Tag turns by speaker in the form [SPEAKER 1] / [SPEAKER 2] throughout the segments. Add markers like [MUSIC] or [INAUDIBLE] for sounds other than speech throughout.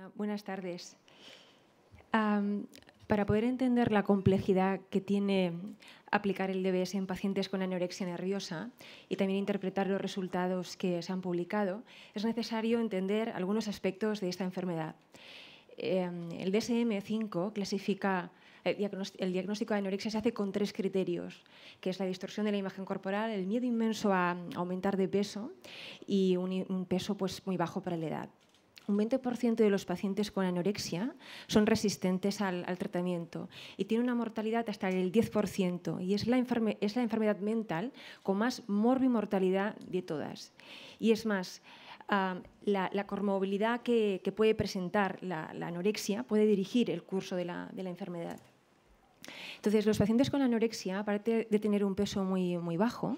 [SPEAKER 1] Ah, buenas tardes. para poder entender la complejidad que tiene aplicar el DBS en pacientes con anorexia nerviosa y también interpretar los resultados que se han publicado, es necesario entender algunos aspectos de esta enfermedad. Em, el DSM-5 clasifica eh, el diagnóstico, de anorexia se hace con tres criterios, que es la distorsión de la imagen corporal, el miedo inmenso a aumentar de peso y un, un peso pues, muy bajo para la edad un 20% de los pacientes con anorexia son resistentes al, tratamiento y tiene una mortalidad hasta el 10% y es la, enfermedad mental con más morbimortalidad de todas. Y es más, la, la, comorbilidad que, puede presentar la, anorexia puede dirigir el curso de la enfermedad. Entonces, los pacientes con anorexia, aparte de tener un peso muy, muy bajo,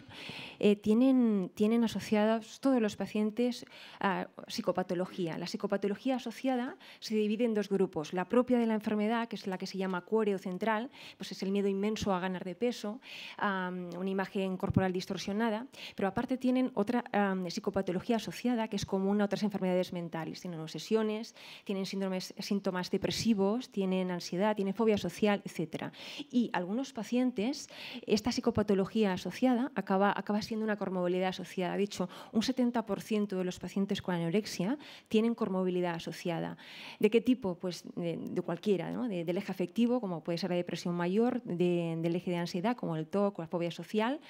[SPEAKER 1] eh, tienen, tienen asociados todos los pacientes a psicopatología. La psicopatología asociada se divide en dos grupos. La propia de la enfermedad, que es la que se llama cuoreo central, pues es el miedo inmenso a ganar de peso, una imagen corporal distorsionada, pero aparte tienen otra psicopatología asociada que es común a otras enfermedades mentales. Tienen obsesiones, tienen síntomas depresivos, tienen ansiedad, tienen fobia social, etc y algunos pacientes esta psicopatología asociada acaba, acaba siendo una comorbilidad asociada. De hecho, un 70% de los pacientes con anorexia tienen comorbilidad asociada. ¿De qué tipo? Pues de, cualquiera, ¿no? del eje afectivo, como puede ser la depresión mayor, del eje de ansiedad, como el TOC o la fobia social,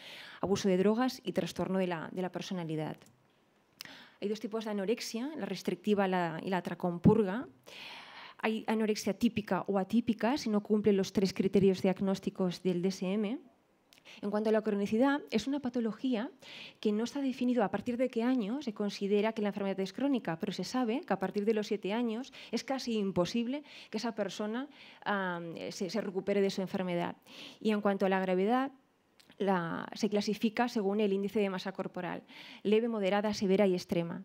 [SPEAKER 1] abuso de drogas y trastorno de la, de la personalidad. Hay dos tipos de anorexia, la restrictiva y la, y la tracompurga hay anorexia típica o atípica si no cumple los tres criterios diagnósticos del DSM. En cuanto a la cronicidad, es una patología que no está definida a partir de qué año se considera que la enfermedad es crónica, pero se sabe que a partir de los siete años es casi imposible que esa persona se, recupere de su enfermedad. Y en cuanto a la gravedad, se clasifica según el índice de masa corporal, leve, moderada, severa y extrema.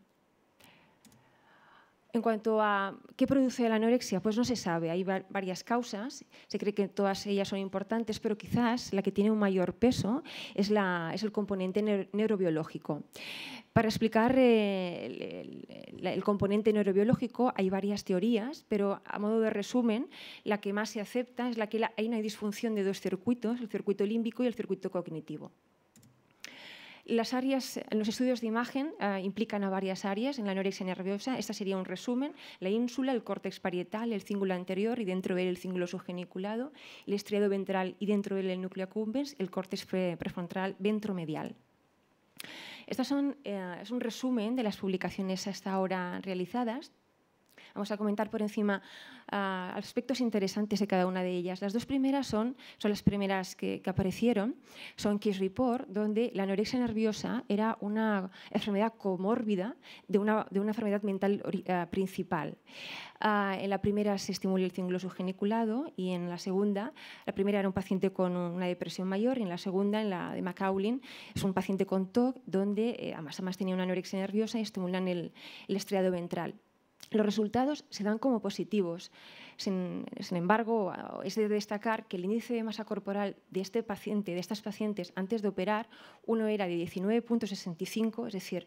[SPEAKER 1] En cuanto a qué produce la anorexia, pues no se sabe. Hay varias causas, se cree que todas ellas son importantes, pero quizás la que tiene un mayor peso es, el componente neurobiológico. Para explicar eh, el, componente neurobiológico hay varias teorías, pero a modo de resumen, la que más se acepta es la que hay una disfunción de dos circuitos, el circuito límbico y el circuito cognitivo. Las áreas, los estudios de imagen eh, implican a varias áreas en la anorexia nerviosa. Esta sería un resumen. La ínsula, el córtex parietal, el cíngulo anterior y dentro de él el cíngulo subgeniculado, el estriado ventral y dentro de él el núcleo accumbens, el córtex prefrontal ventromedial. Este es un resumen de las publicaciones hasta ahora realizadas. Vamos a comentar por encima ah, aspectos interesantes de cada una de ellas. Las dos primeras son, son las primeras que, aparecieron, son Kiss Report, donde la anorexia nerviosa era una enfermedad comórbida de una, de una enfermedad mental ah, principal. Ah, en la primera se estimuló el cíngulo subgeniculado y en la segunda, la primera era un paciente con una depresión mayor y en la segunda, en la de Macaulin, es un paciente con TOC donde eh, además, además tenía una anorexia nerviosa y estimulan el, el estriado ventral los resultados se dan como positivos. Sin, embargo, es de destacar que el índice de masa corporal de este paciente, de estas pacientes, antes de operar, uno era de 19.65, es decir,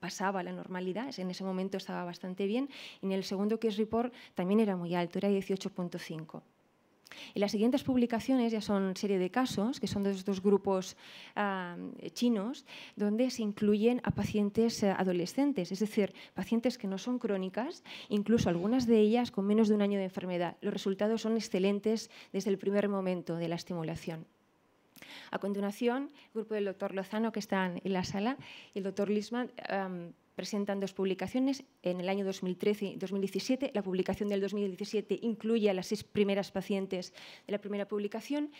[SPEAKER 1] pasaba la normalidad, en ese momento estaba bastante bien, y en el segundo case report también era muy alto, era 18.5. Y las siguientes publicaciones ya son serie de casos, que son de estos grupos chinos, donde se incluyen a pacientes eh, adolescentes, es decir, pacientes que no son crónicas, incluso algunas de ellas con menos de un año de enfermedad. Los resultados son excelentes desde el primer momento de la estimulación. A continuación, el grupo del doctor Lozano, que están en la sala, y el doctor Lisman presentan dos publicaciones. En el año 2013 y 2017, la publicación del 2017 incluye a las seis primeras pacientes de la primera publicación.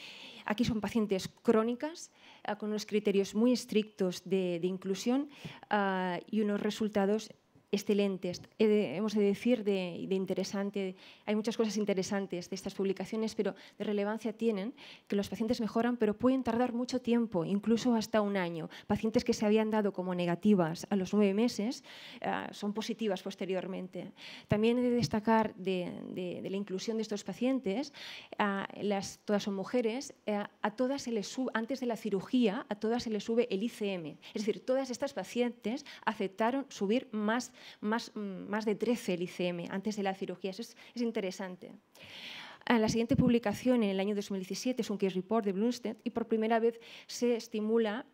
[SPEAKER 1] Aquí son pacientes crónicas, ah, con unos criterios muy estrictos de, inclusión ah, y unos resultados excelentes, hemos de decir, de, interesante. Hay muchas cosas interesantes de estas publicaciones, pero de relevancia tienen que los pacientes mejoran, pero pueden tardar mucho tiempo, incluso hasta un año. Pacientes que se habían dado como negativas a los nueve meses eh, son positivas posteriormente. También he de destacar de, la inclusión de estos pacientes, eh, las, todas son mujeres, eh, a todas se les antes de la cirugía, a todas se les sube el ICM. Es decir, todas estas pacientes aceptaron subir más más, mm, más de 13 el ICM antes de la cirugía. Eso es, es interesante. Ah, la siguiente publicación, en el año 2017, es un case report de Bloomstead y por primera vez se estimula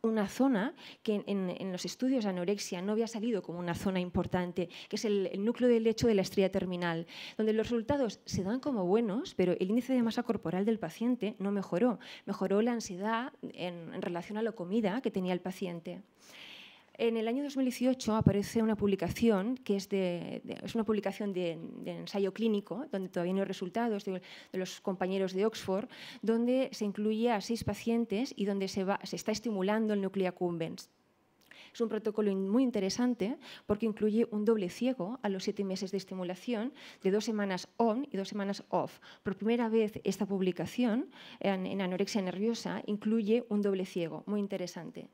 [SPEAKER 1] una zona que en, en, los estudios de anorexia no había salido como una zona importante, que es el, núcleo del lecho de la estrella terminal, donde los resultados se dan como buenos, pero el índice de masa corporal del paciente no mejoró. Mejoró la ansiedad en, en relación a la comida que tenía el paciente. En el año 2018 aparece una publicación que es, de, una publicación de, ensayo clínico, donde todavía no hay resultados de, los compañeros de Oxford, donde se incluye a seis pacientes y donde se, se está estimulando el núcleo accumbens. Es un protocolo muy interesante porque incluye un doble ciego a los siete meses de estimulación de dos semanas on y dos semanas off. Por primera vez esta publicación en anorexia nerviosa incluye un doble ciego, muy interesante.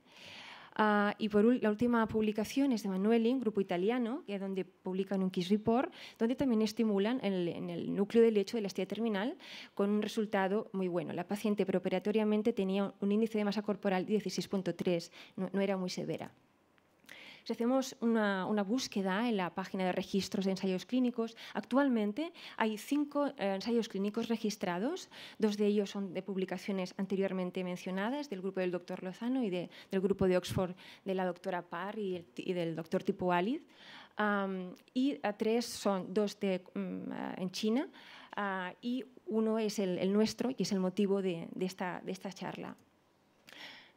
[SPEAKER 1] Ah, y por la última publicación es de Manueli, un grupo italiano, que es donde publican un Kiss Report, donde también estimulan en el núcleo del lecho de la estía terminal con un resultado muy bueno. La paciente preoperatoriamente tenía un índice de masa corporal 16.3, no era muy severa hacemos una, búsqueda en la página de registros de ensayos clínicos, actualmente hay cinco eh, ensayos clínicos registrados, dos de ellos son de publicaciones anteriormente mencionadas, del grupo del doctor Lozano y del grupo de Oxford de la doctora Parr y, del doctor Tipo Alid, y eh, tres son dos mm, eh, en China ah, y uno es el, nuestro y es el motivo de, de esta charla.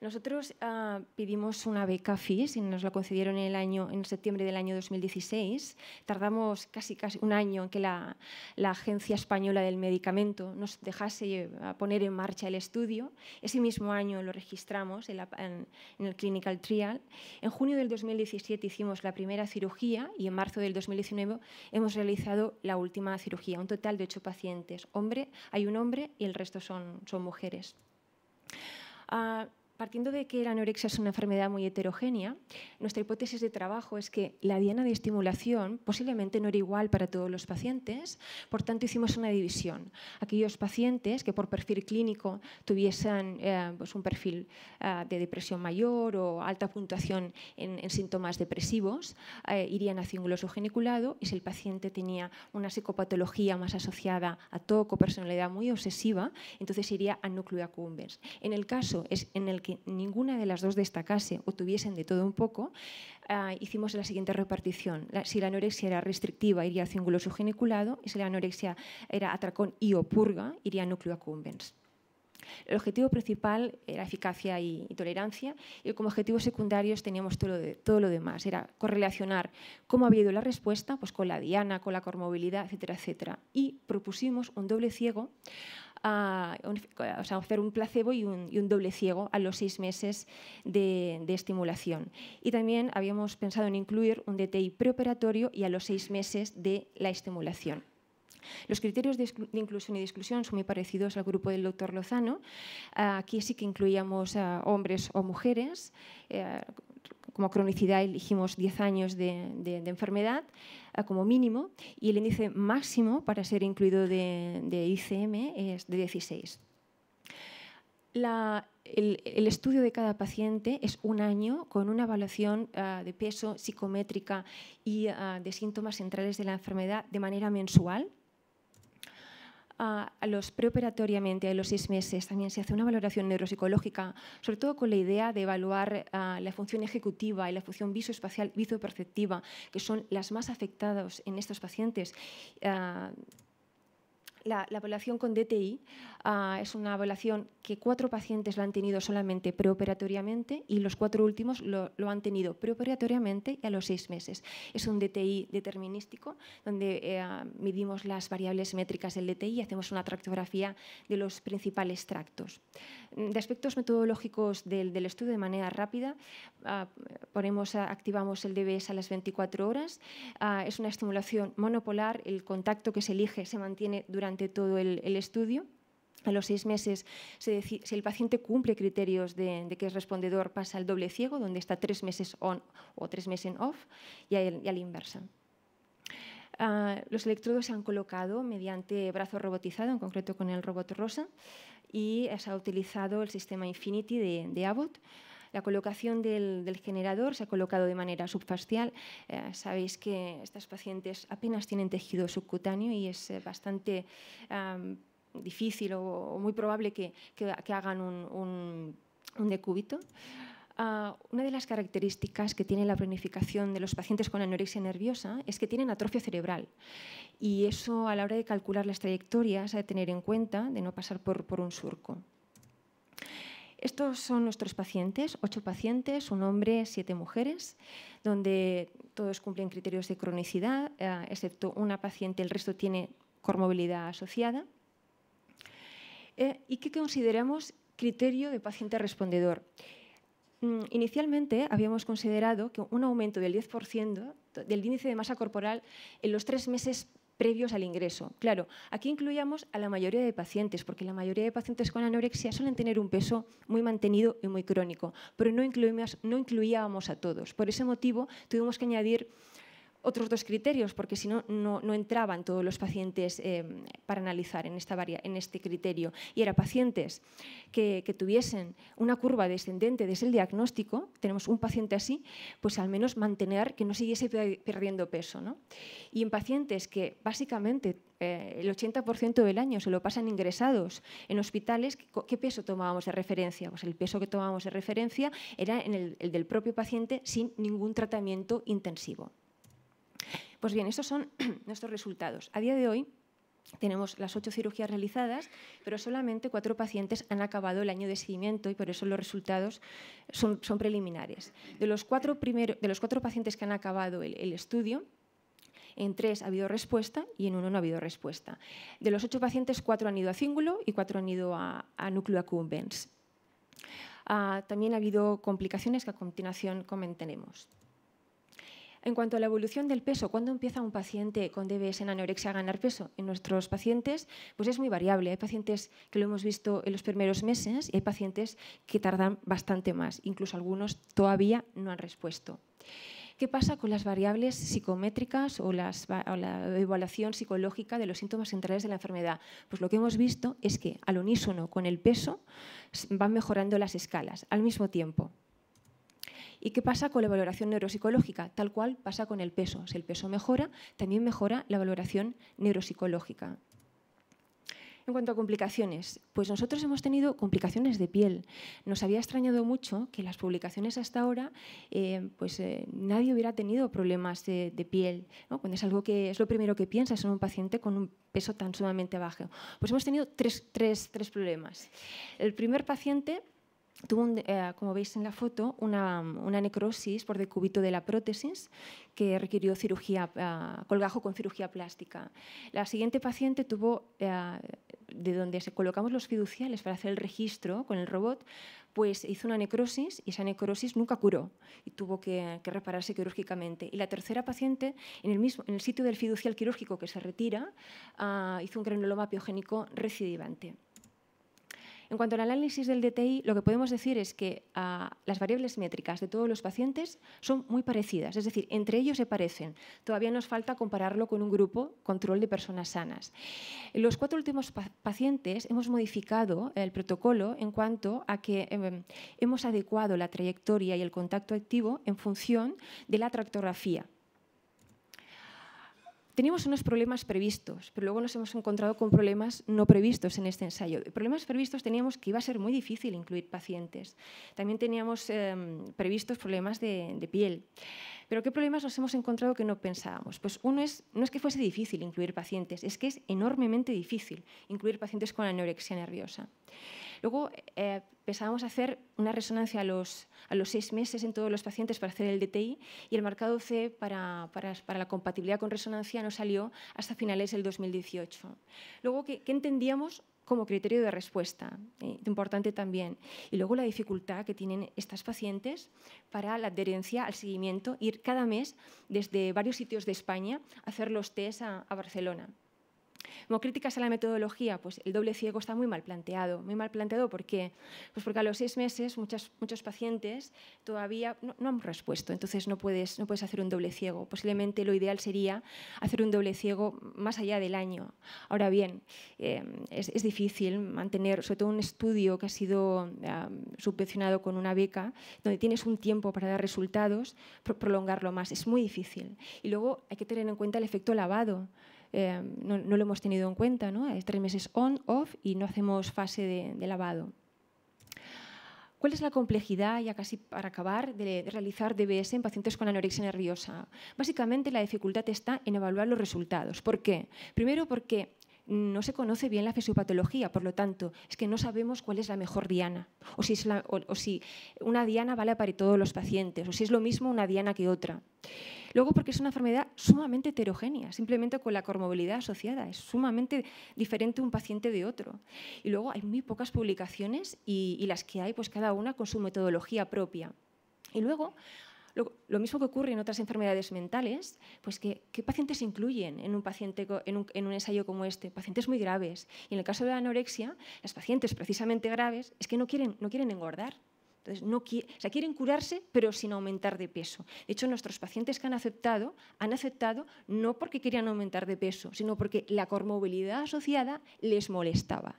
[SPEAKER 1] Nosotros ah, pedimos una beca FIS y nos la concedieron en, el año, en septiembre del año 2016. Tardamos casi, casi un año en que la, Agencia Española del Medicamento nos dejase eh, poner en marcha el estudio. Ese mismo año lo registramos en, el Clinical Trial. En junio del 2017 hicimos la primera cirugía y en marzo del 2019 hemos realizado la última cirugía, un total de ocho pacientes. Hombre, hay un hombre y el resto son, son mujeres. Ah, partiendo de que la anorexia es una enfermedad muy heterogénea, nuestra hipótesis de trabajo es que la diana de estimulación posiblemente no era igual para todos los pacientes, por tanto hicimos una división. Aquellos pacientes que por perfil clínico tuviesen eh, pues, un perfil eh, de depresión mayor o alta puntuación en, síntomas depresivos eh, irían a cinguloso geniculado y si el paciente tenía una psicopatología más asociada a toco, personalidad muy obsesiva, entonces iría a núcleo accumbens. En el caso es en el que ninguna de las dos destacase o tuviesen de todo un poco, ah, hicimos la siguiente repartición. si la anorexia era restrictiva, iría hacia un geniculado, y si la anorexia era atracón y o purga, iría a núcleo accumbens. El objetivo principal era eficacia y, tolerancia, y como objetivos secundarios teníamos todo lo, de, todo lo demás. Era correlacionar cómo había ido la respuesta pues con la diana, con la comorbilidad, etcétera, etcétera. Y propusimos un doble ciego a, o hacer un placebo y un, doble ciego a los seis meses de, estimulación. Y también habíamos pensado en incluir un DTI preoperatorio y a los seis meses de la estimulación. Los criterios de, inclusión y de exclusión son muy parecidos al grupo del doctor Lozano. Aquí sí que incluíamos a hombres o mujeres, eh, como cronicidad elegimos 10 años de, enfermedad eh, como mínimo y el índice máximo para ser incluido de, ICM es de 16. el, estudio de cada paciente es un año con una evaluación eh, de peso psicométrica y eh, de síntomas centrales de la enfermedad de manera mensual a, los preoperatoriamente, a los seis meses, también se hace una valoración neuropsicológica, sobre todo con la idea de evaluar eh, la función ejecutiva y la función visoespacial, visoperceptiva, que son las más afectadas en estos pacientes. Eh, la, la, población con DTI ah, es una población que cuatro pacientes la han tenido solamente preoperatoriamente y los cuatro últimos lo, han tenido preoperatoriamente y a los seis meses. Es un DTI determinístico donde eh, medimos las variables métricas del DTI y hacemos una tractografía de los principales tractos. De aspectos metodológicos del, estudio de manera rápida, ah, ponemos, activamos el DBS a las 24 horas. Ah, es una estimulación monopolar, el contacto que se elige se mantiene durante durante todo el, estudio. A los seis meses, si el paciente cumple criterios de, que es respondedor, pasa al doble ciego, donde está tres meses on o tres meses off, y a, la inversa. Ah, los electrodos se han colocado mediante brazo robotizado, en concreto con el robot rosa, y se ha utilizado el sistema Infinity de, de Abbott la colocación del, generador se ha colocado de manera subfascial. Eh, sabéis que estas pacientes apenas tienen tejido subcutáneo y es eh, bastante difícil o, muy probable que, hagan un, decúbito. Ah, una de las características que tiene la planificación de los pacientes con anorexia nerviosa es que tienen atrofia cerebral. Y eso a la hora de calcular las trayectorias ha de tener en cuenta de no pasar por un surco. Estos son nuestros pacientes, ocho pacientes, un hombre, siete mujeres, donde todos cumplen criterios de cronicidad, eh, excepto una paciente, el resto tiene comorbilidad asociada. Eh, ¿Y qué consideramos criterio de paciente respondedor? Mm, inicialmente habíamos considerado que un aumento del 10% del índice de masa corporal en los tres meses previos al ingreso. Claro, aquí incluíamos a la mayoría de pacientes, porque la mayoría de pacientes con anorexia suelen tener un peso muy mantenido y muy crónico, pero no, incluíamos, no incluíamos a todos. Por ese motivo, tuvimos que añadir otros dos criterios, porque si no, no entraban todos los pacientes eh, para analizar en, esta en este criterio. Y eran pacientes que, tuviesen una curva descendente desde el diagnóstico, tenemos un paciente así, pues al menos mantener que no siguiese perdiendo peso. ¿no? Y en pacientes que básicamente eh, el 80% del año se lo pasan ingresados en hospitales, ¿qué, peso tomábamos de referencia? Pues el peso que tomábamos de referencia era en el del propio paciente sin ningún tratamiento intensivo. Pues bien, estos son [CLEARS THROAT] nuestros resultados. A día de hoy tenemos las ocho cirugías realizadas, pero solamente cuatro pacientes han acabado el año de seguimiento y por eso los resultados son, preliminares. De los, cuatro pacientes que han acabado el, estudio, en tres ha habido respuesta y en uno no ha habido respuesta. De los ocho pacientes, cuatro han ido a cíngulo y cuatro han ido a, núcleo accumbens. Ah, también ha habido complicaciones que a continuación comentaremos. En cuanto a la evolución del peso, ¿cuándo empieza un paciente con DBS en anorexia a ganar peso? En nuestros pacientes, pues es muy variable. Hay pacientes que lo hemos visto en los primeros meses y hay pacientes que tardan bastante más. Incluso algunos todavía no han respuesto. ¿Qué pasa con las variables psicométricas o, la evaluación psicológica de los síntomas centrales de la enfermedad? Pues lo que hemos visto es que al unísono con el peso van mejorando las escalas al mismo tiempo. ¿Y qué pasa con la valoración neuropsicológica? Tal cual pasa con el peso. Si el peso mejora, también mejora la valoración neuropsicológica. En cuanto a complicaciones, pues nosotros hemos tenido complicaciones de piel. Nos había extrañado mucho que las publicaciones hasta ahora, eh, pues eh, nadie hubiera tenido problemas de, piel, cuando es algo que es lo primero que piensas en un paciente con un peso tan sumamente bajo. Pues hemos tenido tres problemas. El primer paciente tuvo, eh, como veis en la foto, una, necrosis por decúbito de la prótesis que requirió cirugía, ah, colgajo con cirugía plástica. La siguiente paciente tuvo, eh, de donde se colocamos los fiduciales para hacer el registro con el robot, pues hizo una necrosis y esa necrosis nunca curó y tuvo que, repararse quirúrgicamente. Y la tercera paciente, en el, mismo, en el sitio del fiducial quirúrgico que se retira, ah, hizo un granuloma piogénico recidivante. En cuanto al análisis del DTI, lo que podemos decir es que ah, las variables métricas de todos los pacientes son muy parecidas, es decir, entre ellos se parecen. Todavía nos falta compararlo con un grupo control de personas sanas. En los cuatro últimos pacientes hemos modificado el protocolo en cuanto a que eh, hemos adecuado la trayectoria y el contacto activo en función de la tractografía teníamos unos problemas previstos, pero luego nos hemos encontrado con problemas no previstos en este ensayo. Problemas previstos teníamos que iba a ser muy difícil incluir pacientes. También teníamos em, previstos problemas de, piel. Pero ¿qué problemas nos hemos encontrado que no pensábamos? Pues uno es, no es que fuese difícil incluir pacientes, es que es enormemente difícil incluir pacientes con anorexia nerviosa. Luego eh, empezábamos a hacer una resonancia a los, seis meses en todos los pacientes para hacer el DTI y el marcado C para, la compatibilidad con resonancia no salió hasta finales del 2018. Luego, ¿qué, entendíamos como criterio de respuesta, eh, importante también. Y luego la dificultad que tienen estas pacientes para la adherencia al seguimiento, ir cada mes desde varios sitios de España a hacer los test a Barcelona. Como críticas a la metodología, pues el doble ciego está muy mal planteado. Muy mal planteado, ¿por qué? Pues porque a los seis meses muchas, muchos pacientes todavía no, han respuesto, entonces no puedes, no puedes hacer un doble ciego. Posiblemente lo ideal sería hacer un doble ciego más allá del año. Ahora bien, eh, es, es, difícil mantener, sobre todo un estudio que ha sido eh, subvencionado con una beca, donde tienes un tiempo para dar resultados, prolongarlo más. Es muy difícil. Y luego hay que tener en cuenta el efecto lavado. Em, no, lo hemos tenido en cuenta, ¿no? Es tres meses on, off y no hacemos fase de, lavado. ¿Cuál es la complejidad, ya casi para acabar, de realizar DBS en pacientes con anorexia nerviosa? Básicamente la dificultad está en evaluar los resultados. ¿Por qué? Primero porque no se conoce bien la fisiopatología, por lo tanto, es que no sabemos cuál es la mejor diana, o si una diana vale para todos los pacientes, o si es lo mismo una diana que otra. Luego porque es una enfermedad sumamente heterogénea, simplemente con la comorbilidad asociada, es sumamente diferente un paciente de otro. Y luego hay muy pocas publicaciones y, las que hay, pues cada una con su metodología propia. Y luego lo, mismo que ocurre en otras enfermedades mentales, pues que, ¿qué pacientes se incluyen en un, paciente, ensayo como este? Pacientes muy graves. Y en el caso de la anorexia, las pacientes precisamente graves es que no quieren, no quieren engordar. Entonces, no quieren curarse, pero sin aumentar de peso. De hecho, nuestros pacientes que han aceptado, han aceptado no porque querían aumentar de peso, sino porque la comorbilidad asociada les molestaba.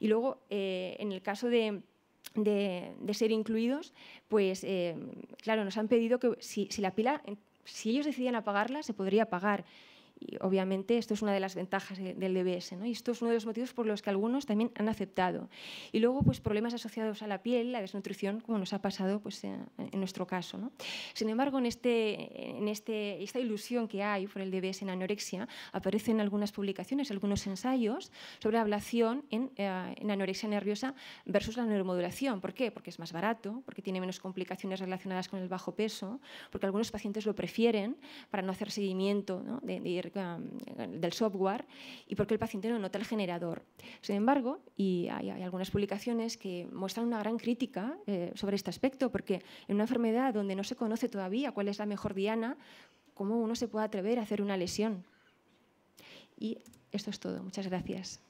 [SPEAKER 1] Y luego, eh, en el caso de, ser incluidos, pues eh, claro, nos han pedido que si, si la pila, si ellos decidían apagarla, se podría apagar y obviamente esto es una de las ventajas del DBS, Y esto es uno de los motivos por los que algunos también han aceptado. Y luego, pues problemas asociados a la piel, la desnutrición, como nos ha pasado pues, en nuestro caso, Sin embargo, en, este, en este, esta ilusión que hay por el DBS en anorexia, aparecen algunas publicaciones, algunos ensayos sobre ablación eh, en, anorexia nerviosa versus la neuromodulación. ¿Por qué? Porque es más barato, porque tiene menos complicaciones relacionadas con el bajo peso, porque algunos pacientes lo prefieren para no hacer seguimiento de, de Mm, del, software y porque el paciente no nota el generador. Sin embargo, y hay, algunas publicaciones que muestran una gran crítica eh, sobre este aspecto, porque en una enfermedad donde no se conoce todavía cuál es la mejor diana, ¿cómo uno se puede atrever a hacer una lesión? Y esto es todo. Muchas gracias.